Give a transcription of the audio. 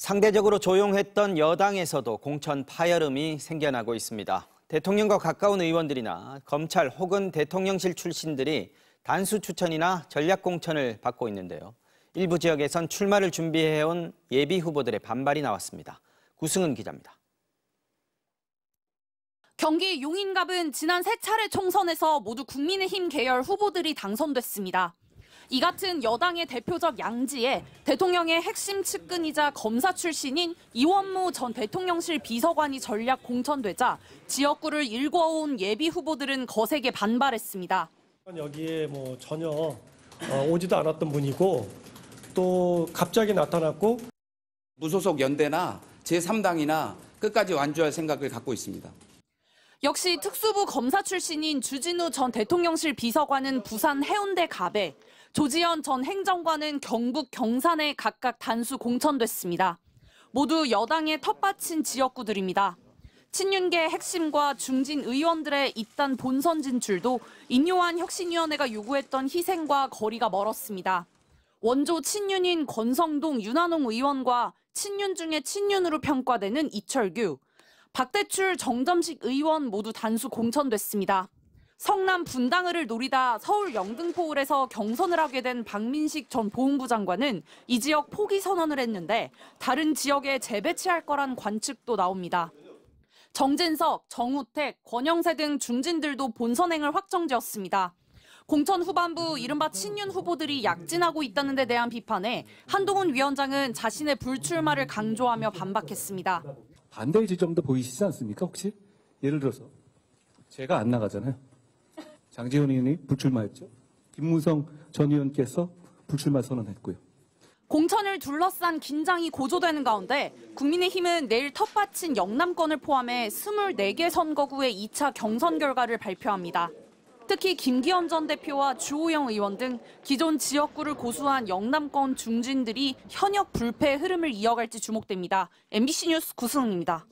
상대적으로 조용했던 여당에서도 공천 파열음이 생겨나고 있습니다. 대통령과 가까운 의원들이나 검찰 혹은 대통령실 출신들이 단수 추천이나 전략 공천을 받고 있는데요. 일부 지역에선 출마를 준비해온 예비 후보들의 반발이 나왔습니다. 구승은 기자입니다. 경기 용인갑은 지난 세 차례 총선에서 모두 국민의힘 계열 후보들이 당선됐습니다. 이 같은 여당의 대표적 양지에 대통령의 핵심 측근이자 검사 출신인 이원무 전 대통령실 비서관이 전략 공천되자 지역구를 일궈온 예비 후보들은 거세게 반발했습니다. 여기에 뭐 전혀 어, 오지도 않았던 분이고 또 갑자기 나타났고 무소속 연대나 제3당이나 끝까지 완주할 생각을 갖고 있습니다. 역시 특수부 검사 출신인 주진우 전 대통령실 비서관은 부산 해운대 갑에 조지현 전 행정관은 경북 경산에 각각 단수 공천됐습니다. 모두 여당의 텃밭인 지역구들입니다. 친윤계 핵심과 중진 의원들의 입단 본선 진출도 인요한 혁신위원회가 요구했던 희생과 거리가 멀었습니다. 원조 친윤인 권성동 윤한홍 의원과 친윤 중에 친윤으로 평가되는 이철규, 박대출 정점식 의원 모두 단수 공천됐습니다. 성남 분당을 노리다 서울 영등포울에서 경선을 하게 된 박민식 전 보훈부 장관은 이 지역 포기 선언을 했는데 다른 지역에 재배치할 거란 관측도 나옵니다. 정진석, 정우택, 권영세 등 중진들도 본선행을 확정지었습니다. 공천 후반부 이른바 친윤 후보들이 약진하고 있다는 데 대한 비판에 한동훈 위원장은 자신의 불출마를 강조하며 반박했습니다. 반대의 지점도 보이시지 않습니까 혹시? 예를 들어서 제가 안 나가잖아요. 장재훈 의원이 불출마했죠. 김무성 전 의원께서 불출마 선언했고요. 공천을 둘러싼 긴장이 고조되는 가운데 국민의힘은 내일 텃밭인 영남권을 포함해 24개 선거구의 2차 경선 결과를 발표합니다. 특히 김기현 전 대표와 주호영 의원 등 기존 지역구를 고수한 영남권 중진들이 현역 불패 흐름을 이어갈지 주목됩니다. MBC 뉴스 구승입니다.